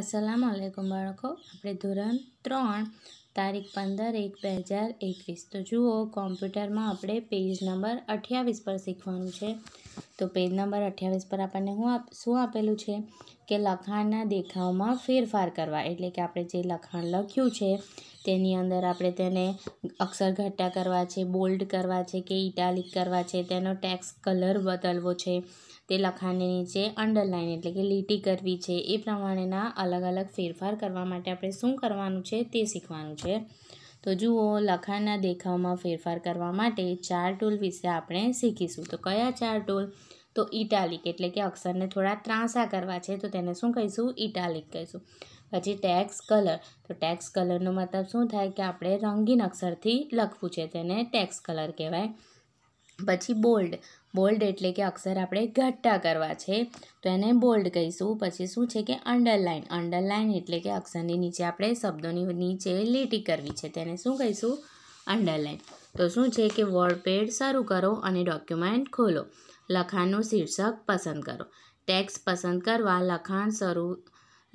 અસલામ આલેકુમ બાળકો આપણે ધોરણ ત્રણ તારીખ પંદર એક બે હજાર એકવીસ તો જુઓ કોમ્પ્યુટરમાં આપણે પેજ નંબર અઠ્યાવીસ પર શીખવાનું છે તો પેજ નંબર અઠ્યાવીસ પર આપણને હું આપ શું આપેલું છે કે લખાણના દેખાવમાં ફેરફાર કરવા એટલે કે આપણે જે લખાણ લખ્યું છે તેની અંદર આપણે તેને અક્ષર ઘટ્ટા કરવા છે બોલ્ડ કરવા છે કે ઇટાલિક કરવા છે તેનો ટેક્સ કલર બદલવો છે તે લખાણની નીચે અંડરલાઇન એટલે કે લીટી કરવી છે એ પ્રમાણેના અલગ અલગ ફેરફાર કરવા માટે આપણે શું કરવાનું છે તે શીખવાનું છે છે તો જુઓ લખાણના દેખાવમાં ફેરફાર કરવા માટે ચાર ટૂલ વિશે આપણે શીખીશું તો કયા ચાર ટૂલ તો ઇટાલિક એટલે કે અક્ષરને થોડા ત્રાંસા કરવા છે તો તેને શું કહીશું ઇટાલિક કહીશું પછી ટેક્સ કલર તો ટેક્સ કલરનો મતલબ શું થાય કે આપણે રંગીન અક્ષરથી લખવું છે તેને ટેક્સ કલર કહેવાય પછી બોલ્ડ બોલ્ડ એટલે કે અક્ષર આપણે ઘટ્ટા કરવા છે તો એને બોલ્ડ કહીશું પછી શું છે કે અંડરલાઇન અંડરલાઇન એટલે કે અક્ષરની નીચે આપણે શબ્દોની નીચે લીટી કરવી છે તેને શું કહીશું અંડરલાઇન તો શું છે કે વર્ડપેડ શરૂ કરો અને ડોક્યુમેન્ટ ખોલો લખાણનું શીર્ષક પસંદ કરો ટેક્સ પસંદ કરવા લખાણ શરૂ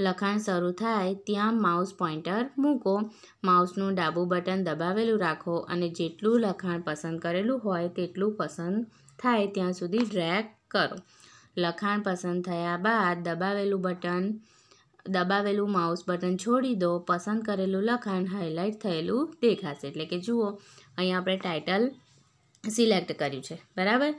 લખાણ શરૂ થાય ત્યાં માઉસ પોઈન્ટર મૂકો માઉસનું ડાબું બટન દબાવેલું રાખો અને જેટલું લખાણ પસંદ કરેલું હોય તેટલું પસંદ થાય ત્યાં સુધી ડ્રેક કરો લખાણ પસંદ થયા બાદ દબાવેલું બટન દબાવેલું માઉસ બટન છોડી દો પસંદ કરેલું લખાણ હાઇલાઇટ થયેલું દેખાશે એટલે કે જુઓ અહીં આપણે ટાઇટલ સિલેક્ટ કર્યું છે બરાબર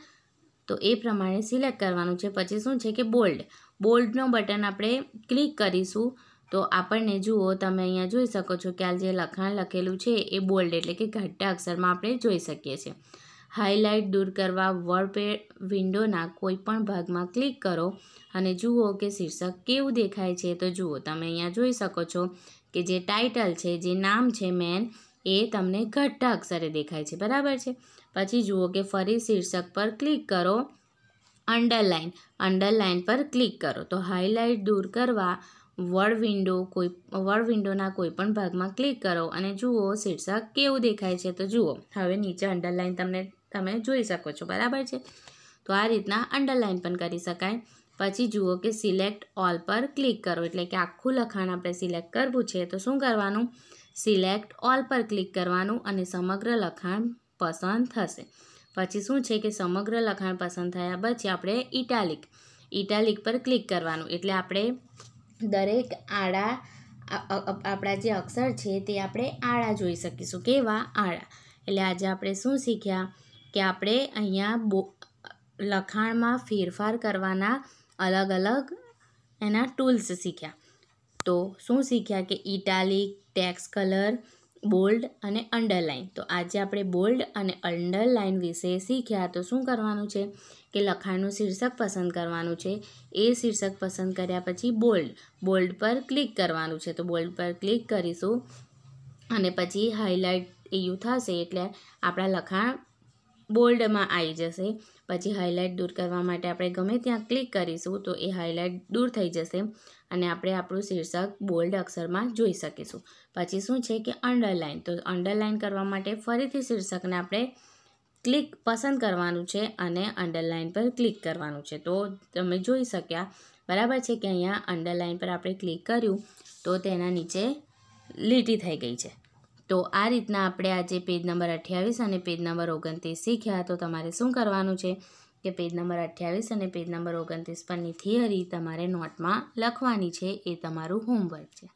તો એ પ્રમાણે સિલેક્ટ કરવાનું છે પછી શું છે કે બોલ્ડ બોલ્ડનું બટન આપણે ક્લિક કરીશું તો આપણને જુઓ તમે અહીંયા જોઈ શકો છો કે આ જે લખાણ લખેલું છે એ બોલ્ડ એટલે કે ઘાટા અક્ષરમાં આપણે જોઈ શકીએ છીએ હાઈલાઇટ દૂર કરવા વર્ડપેડ વિન્ડોના કોઈપણ ભાગમાં ક્લિક કરો અને જુઓ કે શીર્ષક કેવું દેખાય છે તો જુઓ તમે અહીંયા જોઈ શકો છો કે જે ટાઇટલ છે જે નામ છે મેન એ તમને ઘટ્ટા અક્ષરે દેખાય છે બરાબર છે પછી જુઓ કે ફરી શીર્ષક પર ક્લિક કરો અંડરલાઇન અંડરલાઇન પર ક્લિક કરો તો હાઇલાઇટ દૂર કરવા વર્ડ વિન્ડો કોઈ વર્ડ વિન્ડોના કોઈપણ ભાગમાં ક્લિક કરો અને જુઓ શીર્ષક કેવું દેખાય છે તો જુઓ હવે નીચે અંડરલાઇન તમને તમે જોઈ શકો છો બરાબર છે તો આ રીતના અંડરલાઇન પણ કરી શકાય પછી જુઓ કે સિલેક્ટ ઓલ પર ક્લિક કરો એટલે કે આખું લખાણ આપણે સિલેક્ટ કરવું છે તો શું કરવાનું સિલેક્ટ ઓલ પર ક્લિક કરવાનું અને સમગ્ર લખાણ પસંદ થશે પછી શું છે કે સમગ્ર લખાણ પસંદ થયા પછી આપણે ઇટાલિક ઇટાલિક પર ક્લિક કરવાનું એટલે આપણે દરેક આડા આપણા જે અક્ષર છે તે આપણે આડા જોઈ શકીશું કેવા આડા એટલે આજે આપણે શું શીખ્યા કે આપણે અહીંયા બો લખાણમાં ફેરફાર કરવાના અલગ અલગ એના ટૂલ્સ શીખ્યા તો શું શીખ્યા કે ઇટાલિક ટેક્સ કલર બોલ્ડ અને અંડરલાઇન તો આજે આપણે બોલ્ડ અને અંડરલાઇન વિશે શીખ્યા તો શું કરવાનું છે કે લખાણનું શીર્ષક પસંદ કરવાનું છે એ શીર્ષક પસંદ કર્યા પછી બોલ્ડ બોલ્ડ પર ક્લિક કરવાનું છે તો બોલ્ડ પર ક્લિક કરીશું અને પછી હાઇલાઇટ એવું થશે એટલે આપણા લખાણ બોલ્ડમાં આવી જશે પછી હાઈલાઇટ દૂર કરવા માટે આપણે ગમે ત્યાં ક્લિક કરીશું તો એ હાઇલાઇટ દૂર થઈ જશે અને આપણે આપણું શીર્ષક બોલ્ડ અક્ષરમાં જોઈ શકીશું પછી શું છે કે અંડરલાઇન તો અંડરલાઇન કરવા માટે ફરીથી શીર્ષકને આપણે ક્લિક પસંદ કરવાનું છે અને અંડરલાઇન પર ક્લિક કરવાનું છે તો તમે જોઈ શક્યા બરાબર છે કે અહીંયા અંડરલાઇન પર આપણે ક્લિક કર્યું તો તેના નીચે લીટી થઈ ગઈ છે તો આ રીતના આપણે આજે પેજ નંબર અઠ્યાવીસ અને પેજ નંબર ઓગણત્રીસ શીખ્યા તો તમારે શું કરવાનું છે કે પેજ નંબર અઠ્યાવીસ અને પેજ નંબર ઓગણત્રીસ પરની થિયરી તમારે નોટમાં લખવાની છે એ તમારું હોમવર્ક છે